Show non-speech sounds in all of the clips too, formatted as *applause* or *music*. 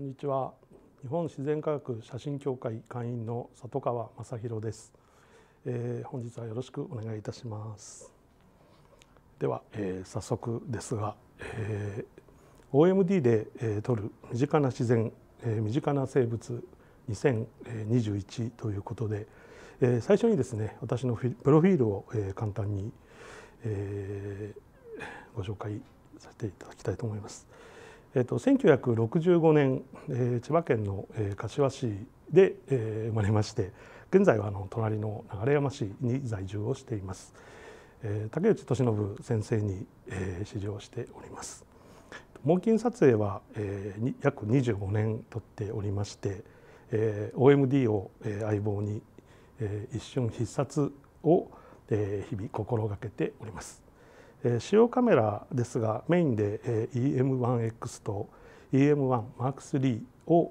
こんにちは日本自然科学写真協会会員の里川正弘です、えー、本日はよろしくお願いいたしますでは、えー、早速ですが、えー、OMD で、えー、撮る身近な自然、えー、身近な生物2021ということで、えー、最初にですね私のプロフィールを、えー、簡単に、えー、ご紹介させていただきたいと思います。えっと1965年、えー、千葉県の、えー、柏市で、えー、生まれまして現在はあの隣の流山市に在住をしています、えー、竹内俊信先生に、えー、指示しております猛禽撮影は、えー、約25年撮っておりまして、えー、OMD を、えー、相棒に、えー、一瞬必殺を、えー、日々心がけております使用カメラですがメインで EM1X と EM1M3 を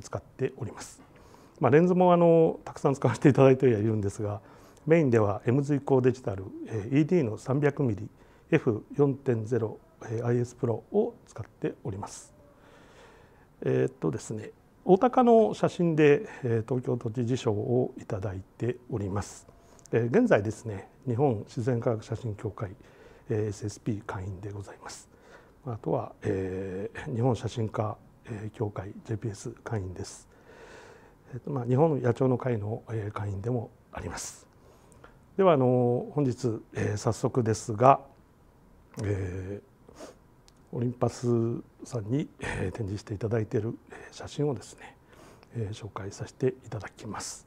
使っております。まあ、レンズもあのたくさん使わせていただいてはいるんですがメインでは M 随光デジタル ED の 300mmF4.0IS Pro を使っております。えー、っとですね大高の写真で東京都知事賞をいただいております。現在ですね日本自然科学写真協会えー、SSP 会員でございますあとは、えー、日本写真家協会 JPS 会員です、えーとまあ、日本野鳥の会の会員でもありますではあの本日、えー、早速ですが、えー、オリンパスさんに、えー、展示していただいている写真をですね、えー、紹介させていただきます。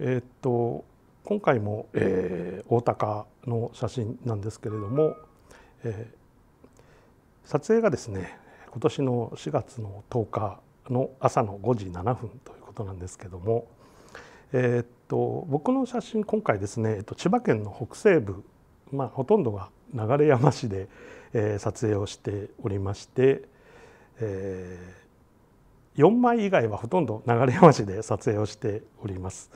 えー、っと今回も、えー、大高の写真なんですけれども、えー、撮影がですね今年の4月の10日の朝の5時7分ということなんですけども、えー、っと僕の写真今回ですね、えっと、千葉県の北西部、まあ、ほとんどが流山市で、えー、撮影をしておりまして、えー、4枚以外はほとんど流山市で撮影をしております。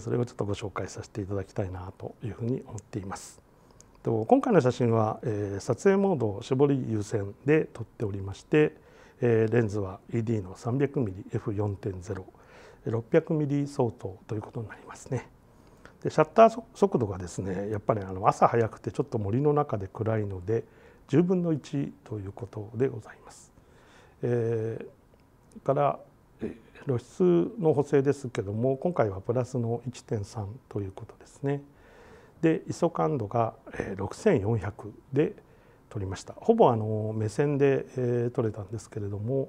それをちょっとご紹介させていただきたいなというふうに思っています。今回の写真は撮影モードを絞り優先で撮っておりましてレンズは ED の 300mmF4.0600mm 相当ということになりますね。でシャッター速度がですねやっぱりあの朝早くてちょっと森の中で暗いので10分の1ということでございます。えー、から露出の補正ですけども今回はプラスの1.3ということですね。で ISO 感度が6400で撮りましたほぼあの目線で、え撮れたんですけれども、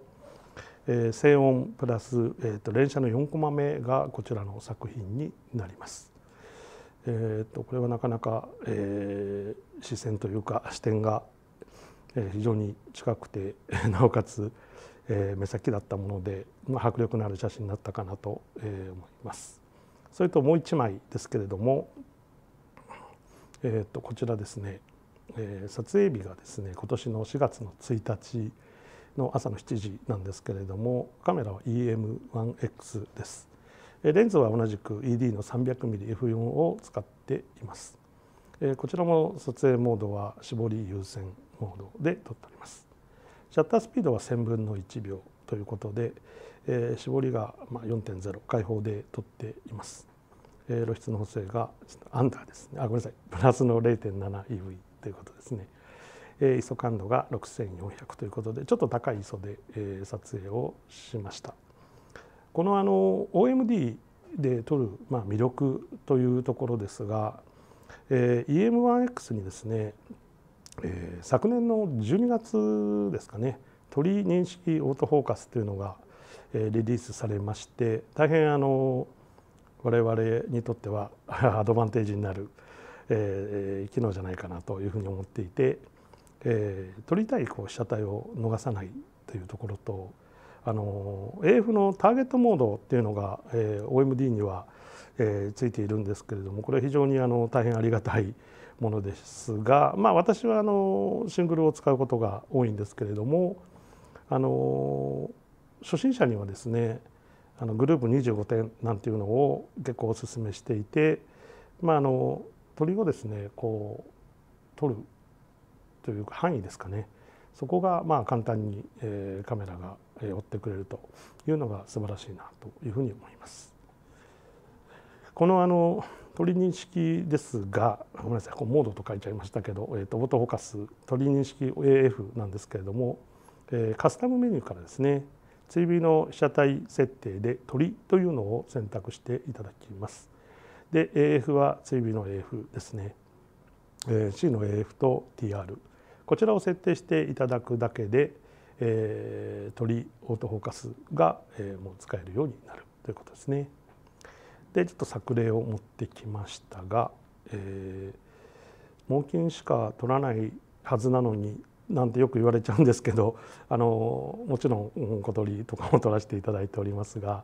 え静音プラス、えー、と連写の4コマ目がこちらの作品になります。えー、とこれはなかなか、え視線というか視点が非常に近くて *laughs* なおかつえー、目先だったもので、まあ、迫力のある写真だったかなと、えー、思います。それともう一枚ですけれども、えー、とこちらですね、えー、撮影日がですね今年の4月の1日の朝の7時なんですけれどもカメラは EM1X です。レンズは同じく ED の 300mmF4 を使っています。こちらも撮影モードは絞り優先モードで撮っております。シャッタースピードは1000分の1秒ということで、えー、絞りが4.0開放で取っています、えー、露出の補正がアンダーですねあごめんなさいプラスの 0.7EV ということですね、えー、ISO 感度が6400ということでちょっと高い ISO で、えー、撮影をしましたこのあの OMD で撮る、まあ、魅力というところですが、えー、EM1X にですねえー、昨年の12月ですかね鳥認識オートフォーカスというのが、えー、リリースされまして大変あの我々にとっては *laughs* アドバンテージになる、えー、機能じゃないかなというふうに思っていて、えー、鳥対たいこう被写体を逃さないというところとあの AF のターゲットモードっていうのが、えー、OMD には、えー、ついているんですけれどもこれは非常にあの大変ありがたい。ものですが、まあ、私はあのシングルを使うことが多いんですけれどもあの初心者にはですねあのグループ25点なんていうのを結構お勧めしていて、まあ、あの鳥をですねこう取るという範囲ですかねそこがまあ簡単にカメラが追ってくれるというのが素晴らしいなというふうに思います。このあの鳥認識ですがごめんなさいこうモードと書いちゃいましたけど、えーと、オートフォーカス鳥認識 AF なんですけれども、えー、カスタムメニューからですね追尾の被写体設定で鳥というのを選択していただきます。で AF は追尾の AF ですね、えー、C の AF と TR こちらを設定していただくだけで、えー、鳥オートフォーカスが、えー、もう使えるようになるということですね。でちょっと作例を持ってきましたが、えー、猛禽しか取らないはずなのになんてよく言われちゃうんですけどあのもちろん小鳥とかも取らせていただいておりますが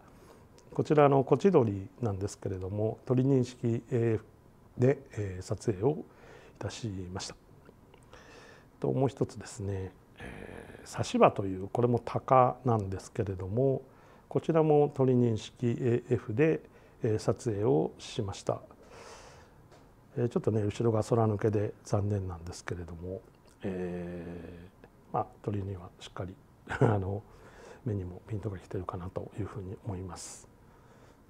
こちらのコチドリなんですけれども鳥認識 AF で撮影をいたしました。ともう一つですね差し歯というこれも鷹なんですけれどもこちらも鳥認識 a F で撮影をしましたちょっとね後ろが空抜けで残念なんですけれども、えー、まあ、鳥にはしっかり *laughs* あの目にもピントが来てるかなというふうに思います。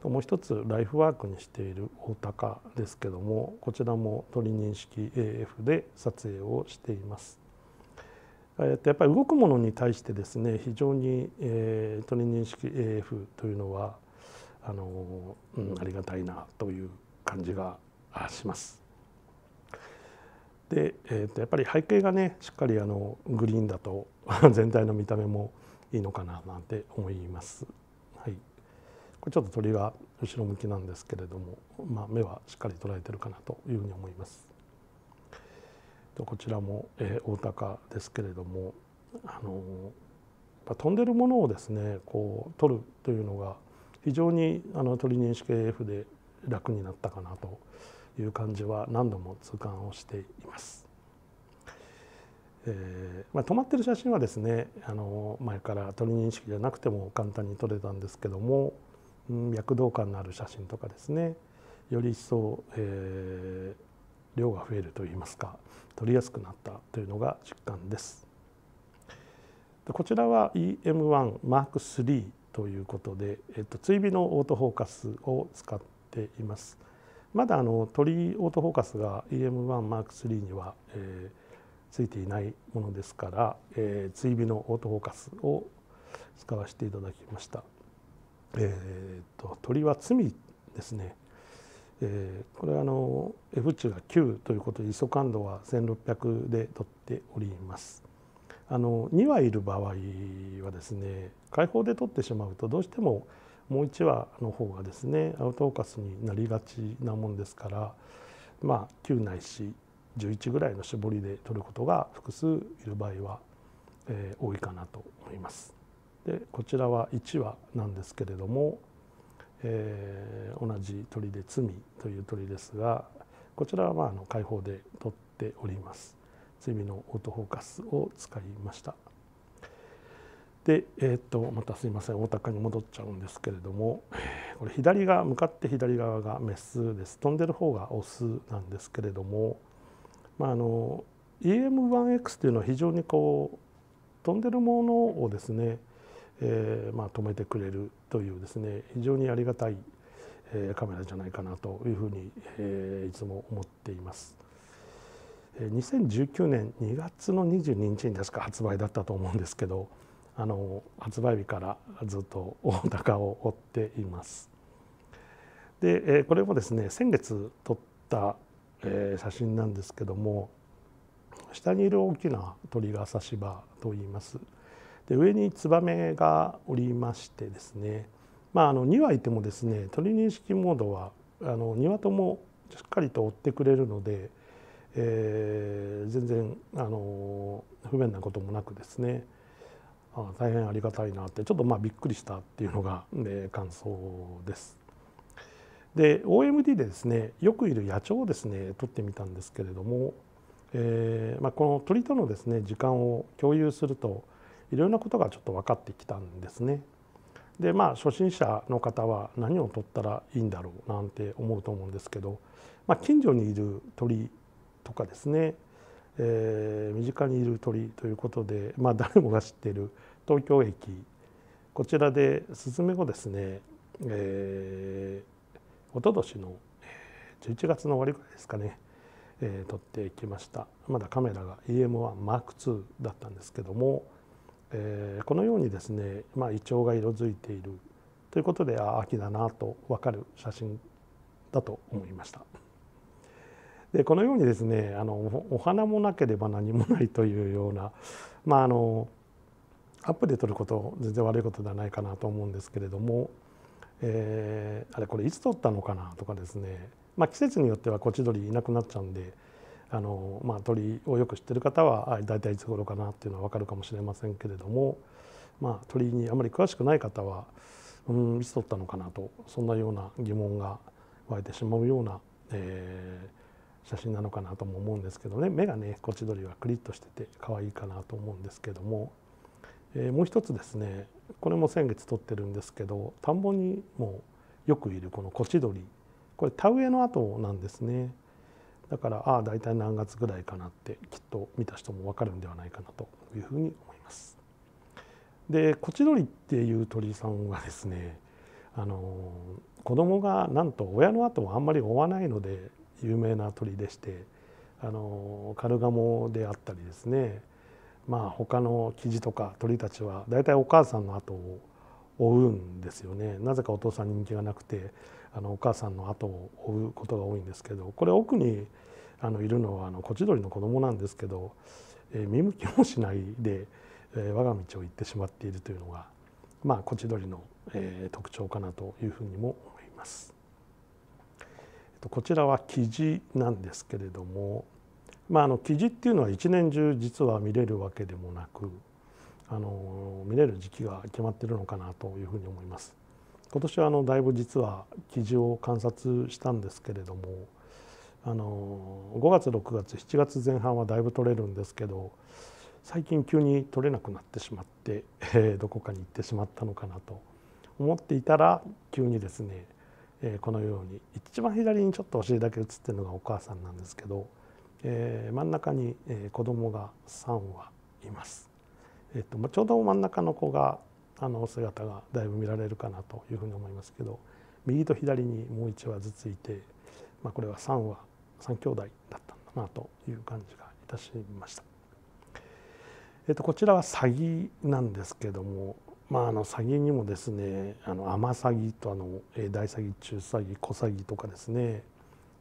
もう一つライフワークにしている大高ですけどもこちらも鳥認識 AF で撮影をしています。やっぱり動くものに対してですね非常に、え鳥認識 AF というのはあの、うん、ありがたいなという感じがします。で、えー、とやっぱり背景がねしっかりあのグリーンだと *laughs* 全体の見た目もいいのかななんて思います。はい、これちょっと鳥が後ろ向きなんですけれども、まあ、目はしっかり捉えてるかなというふうに思います。とこちらも、えー、大高ですけれども、あのー、飛んでるものをですねこう取るというのが非常にあの鳥認識 AF で楽になったかなという感じは何度も痛感をしています。えーまあ、止まってる写真はですねあの前から鳥認識じゃなくても簡単に撮れたんですけども、うん、躍動感のある写真とかですねより一層、えー、量が増えるといいますか撮りやすくなったというのが実感です。こちらは EM1M3 ということで、えっと、追尾のオートフォーカスを使っています。まだあの鳥オートフォーカスが EM1M3 には、えー、ついていないものですから、えー、追尾のオートフォーカスを使わせていただきました。えーと、と鳥は罪ですね、えー、これはあの F 値が9ということで ISO 感度は1600で取っております。あの2羽いる場合はですね開放で取ってしまうとどうしてももう1羽の方がですねアウトオーカスになりがちなもんですからまあ9ないし11ぐらいの絞りで取ることが複数いる場合は、えー、多いかなと思います。でこちらは1羽なんですけれども、えー、同じ鳥で罪という鳥ですがこちらはまああの開放で取っております。セミのオートフォーカスを使いました。で、えー、っとまたすいません大高に戻っちゃうんですけれどもこれ左が向かって左側がメスです飛んでる方がオスなんですけれども、まあ、あの EM1X というのは非常にこう飛んでるものをですね、えー、まあ、止めてくれるというですね非常にありがたいカメラじゃないかなというふうに、えー、いつも思っています。2019年2月の22日に確か発売だったと思うんですけどあの発売日からずっと大高を追っています。でこれもですね先月撮った写真なんですけども下にいる大きな鳥がサし歯と言います。で上にツバメがおりましてですね、まあ、あの2羽いてもですね鳥認識モードはあの2羽ともしっかりと追ってくれるので。えー、全然あの不便なこともなくですねあ大変ありがたいなってちょっとまあびっくりしたっていうのが、ね、感想です。で OMD でですねよくいる野鳥をですね撮ってみたんですけれども、えーまあ、この鳥とのですね時間を共有するといろんなことがちょっと分かってきたんですね。でまあ初心者の方は何を撮ったらいいんだろうなんて思うと思うんですけど、まあ、近所にいる鳥とかですね、えー、身近にいる鳥ということで、まあ、誰もが知っている東京駅こちらでスズメをですね、えー、おととしの11月の終わりぐらいですかね、えー、撮ってきましたまだカメラが EM1M2 だったんですけども、えー、このようにですね、まあ、胃腸が色づいているということであ秋だなと分かる写真だと思いました。でこのようにですねあのお花もなければ何もないというようなまああのアップで撮ること全然悪いことではないかなと思うんですけれども、えー、あれこれいつ撮ったのかなとかですね、まあ、季節によってはコチドリいなくなっちゃうんであの、まあ、鳥をよく知ってる方は大体いつ頃かなっていうのは分かるかもしれませんけれども、まあ、鳥にあまり詳しくない方はうんいつ撮ったのかなとそんなような疑問が湧いてしまうような、えー、写真なのかなとも思うんですけどね目がねコチドリはクリッとしてて可愛いかなと思うんですけども、えー、もう一つですねこれも先月撮ってるんですけど田んぼにもよくいるこのコチドリこれ田植えの後なんですねだからああ大体何月ぐらいかなってきっと見た人も分かるんではないかなというふうに思います。でコチドリっていう鳥さんはですねあの子供がなんと親の後をあんまり追わないので有名な鳥でしてあのカルガモであったりですねまあ他のキジとか鳥たちはだいたいお母さんの後を追うんですよねなぜかお父さん人気がなくてあのお母さんの後を追うことが多いんですけどこれ奥にあのいるのはあのコチドリの子供なんですけど、えー、見向きもしないで、えー、我が道を行ってしまっているというのが、まあ、コチドリの、えー、特徴かなというふうにも思います。とこちらは生地なんですけれども、まあ、あの生地っていうのは一年中実は見れるわけでもなくあの見れる時期が決まってるのかなというふうに思います。今年はあのだいぶ実は記事を観察したんですけれどもあの5月6月7月前半はだいぶ取れるんですけど最近急に取れなくなってしまって、えー、どこかに行ってしまったのかなと思っていたら急にですねえー、このように一番左にちょっとお尻だけ写ってるのがお母さんなんですけど、えー、真ん中に、えー、子供が3羽います。えーと、ちょうど真ん中の子があの姿がだいぶ見られるかなというふうに思いますけど右と左にもう1羽ずついて、まあ、これは3羽3兄弟だったんだなという感じがいたしました。えーと、とこちらはサギなんですけどもまあ、あの詐欺にもですねあの甘詐欺とあの大詐欺中詐欺小詐欺とかですね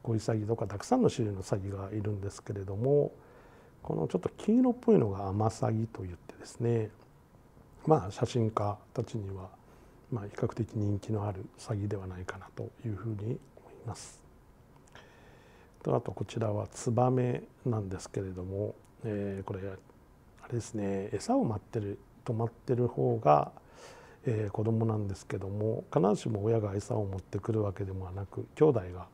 小詐欺とかたくさんの種類の詐欺がいるんですけれどもこのちょっと黄色っぽいのが甘詐欺といってですねまあ写真家たちにはまあ比較的人気のある詐欺ではないかなというふうに思います。とあとこちらはツバメなんですけれども、えー、これあれですね餌を待ってる止まってる方が、えー、子供なんですけども必ずしも親が餌を持ってくるわけでもなく兄弟が、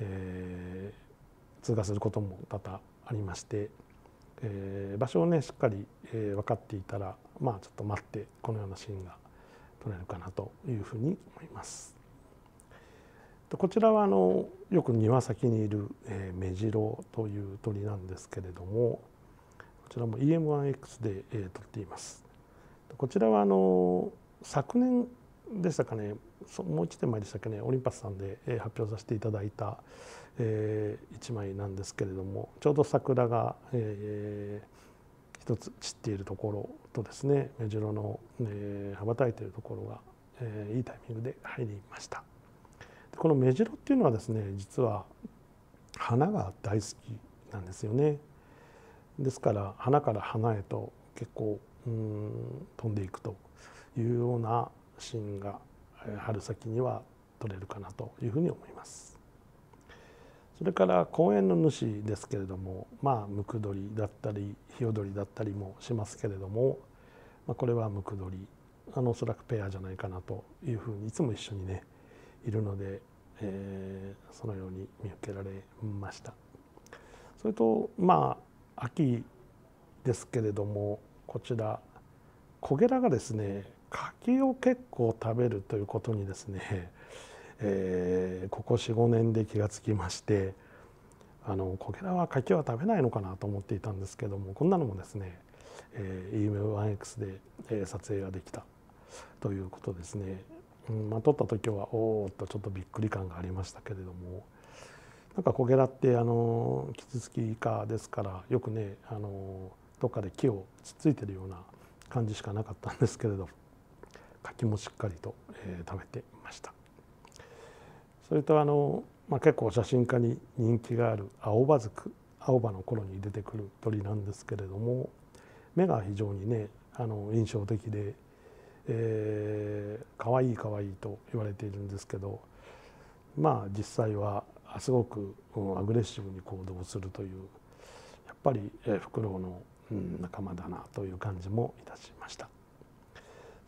えー、通過することも多々ありまして、えー、場所をねしっかり、えー、分かっていたらまあちょっと待ってこのようなシーンが撮れるかなというふうに思います。こちらはあのよく庭先にいる、えー、メジロという鳥なんですけれどもこちらも EM1X で、えー、撮っています。こちらはあの昨年でしたかねもう1年前でしたっけねオリンパスさんで発表させていただいた、えー、1枚なんですけれどもちょうど桜が、えー、一つ散っているところとですね目白の、えー、羽ばたいているところが、えー、いいタイミングで入りました。この目白っていうのはですね実は花が大好きなんですよね。ですから花から花へと結構うん飛んでいくというようなシーンが春先には撮れるかなというふうに思います。それから公園の主ですけれどもまあムクドリだったりヒヨドリだったりもしますけれども、まあ、これはムクドリあのおそらくペアじゃないかなというふうにいつも一緒にねいるので、えー、そのように見受けられました。それとまあ秋ですけれどもこちらコゲラがですね柿を結構食べるということにですね、*laughs* えー、ここ45年で気が付きましてあのコゲラは柿は食べないのかなと思っていたんですけどもこんなのもですね、えー、EM1X で、え撮影ができたということですね。うんまあ、撮った時はおおっとちょっとびっくり感がありましたけれどもなんかコゲラってあのキツツキイカですからよくねあのどっかで木をつついてるような感じしかなかったんですけれど柿もしっかりと、えー、食べていましたそれとあの、まあ、結構写真家に人気がある青葉族青葉の頃に出てくる鳥なんですけれども目が非常にねあの印象的で、えー、かわいいかわいいと言われているんですけどまあ実際はすごくアグレッシブに行動するというやっぱりフクロウの仲間だなという感じもいたしました。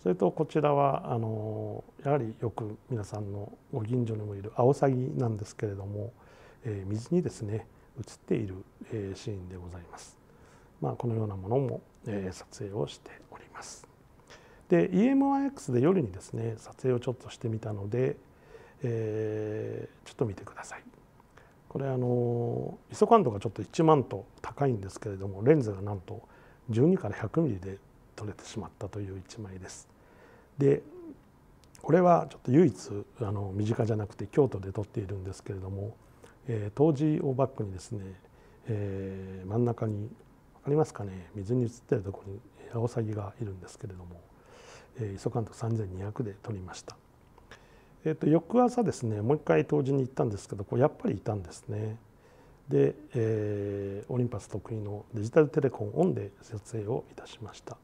それとこちらはあのやはりよく皆さんのご近所にもいるアオサギなんですけれども、えー、水にですね映っている、えー、シーンでございます。まあ、このようなものも、えー、撮影をしております。で EMIX で夜にですね撮影をちょっとしてみたので、えー、ちょっと見てください。これあの ISO 感度がちょっと1万と高いんですけれどもレンズがなんと12から100ミリで撮れてしまったという1枚です。でこれはちょっと唯一あの身近じゃなくて京都で撮っているんですけれども、えー、当時をバックにですね、えー、真ん中に分かりますかね水に映ってるところにアオサギがいるんですけれども、えー、ISO 感度3200で撮りました。えー、と翌朝ですねもう一回当時に行ったんですけどこうやっぱりいたんですね。で、えー、オリンパス得意のデジタルテレコンオンで設営をいたしました。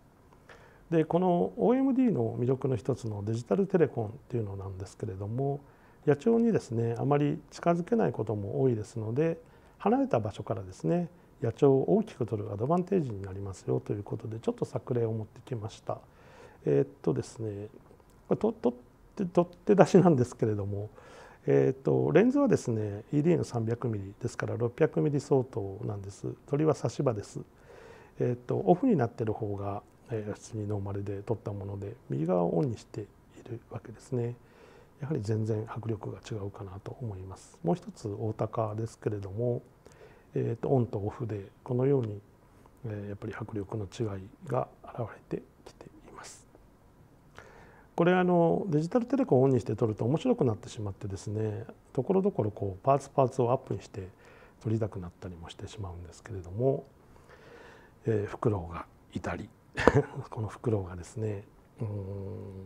でこの OMD の魅力の一つのデジタルテレコンっていうのなんですけれども野鳥にですねあまり近づけないことも多いですので離れた場所からですね野鳥を大きく取るアドバンテージになりますよということでちょっと作例を持ってきました。えー、っとですねこれっ取って出しなんですけれども、えーと、レンズはですね ED の 300mm ですから 600mm 相当なんです鳥は差し歯です、えーと、オフになってる方が、えー、普通にノーマルで撮ったもので右側をオンにしているわけですねやはり全然迫力が違うかなと思いますもう一つ大高ですけれども、えーとオンとオフでこのように、えー、やっぱり迫力の違いが現れてきてこれあのデジタルテレコをオンにして撮ると面白くなってしまってですねところどころこうパーツパーツをアップにして撮りたくなったりもしてしまうんですけれども、えー、フクロウがいたり *laughs* このフクロウがですね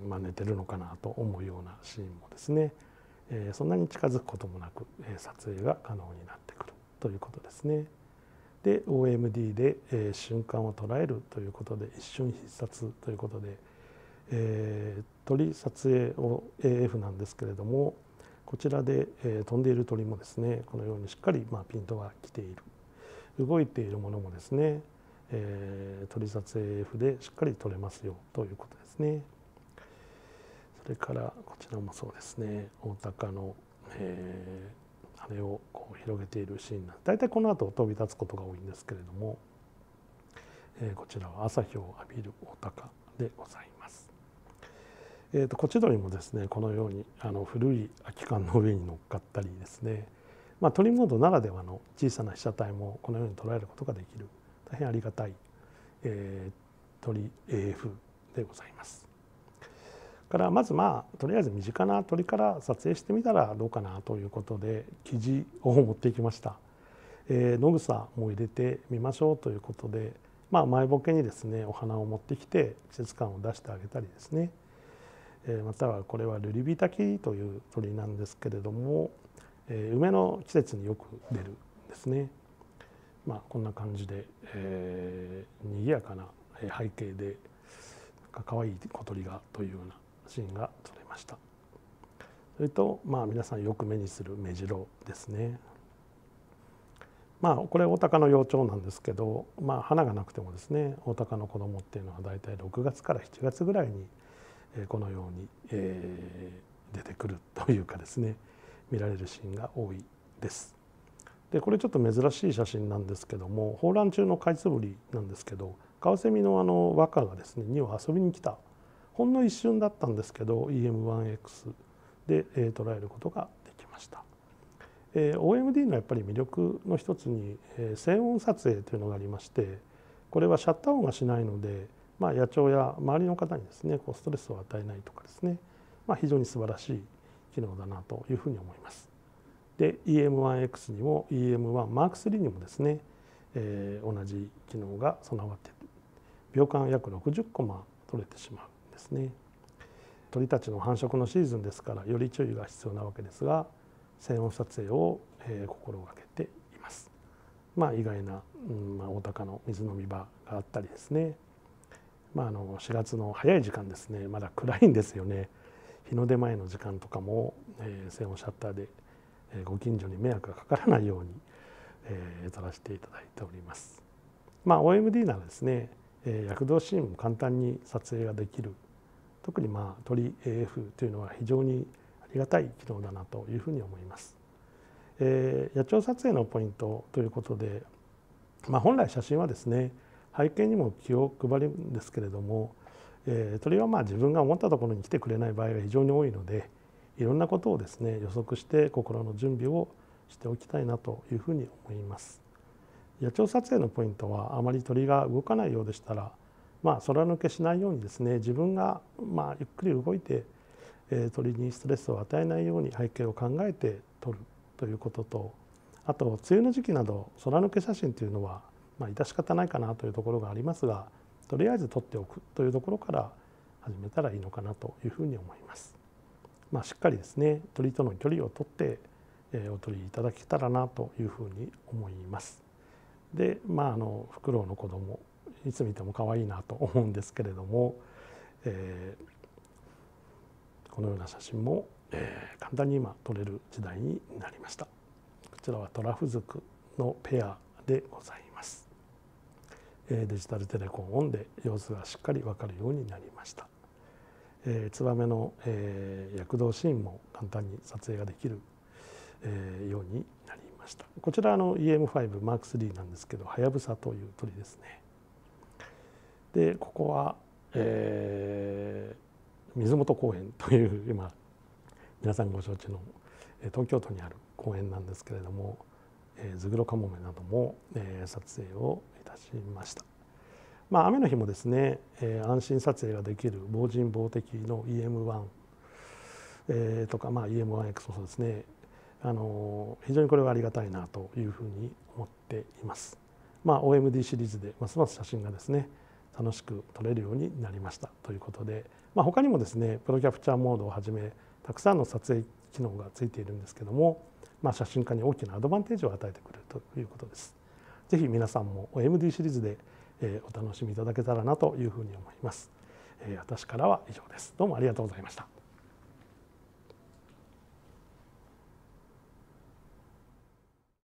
うん、まあ、寝てるのかなと思うようなシーンもですね、えー、そんなに近づくこともなく、えー、撮影が可能になってくるということですね。で OMD で、えー、瞬間を捉えるということで一瞬必殺ということで。えー、鳥撮影を AF なんですけれどもこちらで、えー、飛んでいる鳥もですねこのようにしっかり、まあ、ピントが来ている動いているものもですね、えー、鳥撮影 AF でしっかり撮れますよということですね。それからこちらもそうですね大高の、えー、羽をこう広げているシーンな大体この後飛び立つことが多いんですけれども、えー、こちらは朝日を浴びる大高でございます。えーと、コチドリもですねこのようにあの古い空き缶の上に乗っかったりですね、まあ、トリモードならではの小さな被写体もこのように捉えることができる大変ありがたい、えー、鳥 AF でございます。からまずまあとりあえず身近な鳥から撮影してみたらどうかなということで記事を持ってきました。えー、野草も入れてみましょうということで、まあ、前ボケにですねお花を持ってきて季節感を出してあげたりですねまたはこれはルリビタキという鳥なんですけれども梅の季節によく出るんですね。まあ、こんな感じで、えー、賑やかな背景でかわい小鳥がというようなシーンが撮れましたそれとまあ皆さんよく目にするメジロですねまあこれオタカの幼鳥なんですけど、まあ、花がなくてもですねオタカの子供っていうのは大体6月から7月ぐらいにこのように、えー、出てくるというかですね見られるシーンが多いです。でこれちょっと珍しい写真なんですけども放卵中のカイツブリなんですけどカワセミのあの和歌がですね2羽遊びに来たほんの一瞬だったんですけど EM1X で、えー、捉えることができました。えー、OMD のやっぱり魅力の一つに、えー、静音撮影というのがありましてこれはシャッター音がしないのでまあ、野鳥や周りの方にですねこうストレスを与えないとかですね、まあ、非常に素晴らしい機能だなというふうに思います。で EM1X にも EM1M3 にもですね、えー、同じ機能が備わっている秒間約60コマ取れてしまうんですね。鳥たちの繁殖のシーズンですからより注意が必要なわけですが静音撮影を、えー、心がけています。まあ、意外な、うんまあ、お高の水飲み場があったりですねまあ、あの4月の早い時間ですねまだ暗いんですよね日の出前の時間とかも、えー、専用シャッターで、えー、ご近所に迷惑がかからないように、えー、撮らせていただいております。まあ、OMD ならですね、えー、躍動シーンも簡単に撮影ができる特に、まあ、鳥 AF というのは非常にありがたい機能だなというふうに思います。えー、野鳥撮影のポイントということで、まあ、本来写真はですね背景にも気を配るんですけれども、えそれはまあ自分が思ったところに来てくれない場合が非常に多いのでいろんなことをですね予測して心の準備をしておきたいなというふうに思います。野鳥撮影のポイントはあまり鳥が動かないようでしたら、まあ、空抜けしないようにですね自分がまあゆっくり動いて、え鳥にストレスを与えないように背景を考えて撮るということとあと梅雨の時期など空抜け写真というのはまあ、致し方ないかなというところがありますがとりあえず取っておくというところから始めたらいいのかなというふうに思います。まあ、しっかりですね鳥との距離を取ってお取りいただけたらなというふうに思います。でまああのフクロウの子供いつ見ても可愛いなと思うんですけれども、えー、このような写真も、えー、簡単に今撮れる時代になりました。こちらはトラフズクのペアでございます。デジタルテレコンオンで様子がしっかり分かるようになりました。えー、ツバメの、えー、躍動シーンも簡単に撮影ができる、えー、ようになりましたこちらの EM5M3 なんですけどはやぶさという鳥ですねでここは、えー、水元公園という *laughs* 今皆さんご承知の東京都にある公園なんですけれども、えー、ズグロカモメなども、えー、撮影をしました。まあ、雨の日もですね、えー、安心撮影ができる防塵防滴の EM1、えー、とか、まあ、EM1X もそうですねあの非常にこれはありがたいなというふうに思っています。まあ、OMD シリーズでますます写真がですね楽しく撮れるようになりましたということで、まあ、他にもですねプロキャプチャーモードをはじめたくさんの撮影機能がついているんですけども、まあ、写真家に大きなアドバンテージを与えてくれるということです。ぜひ皆さんも MD シリーズでお楽しみいただけたらなというふうに思います。私からは以上です。どうもありがとうございました。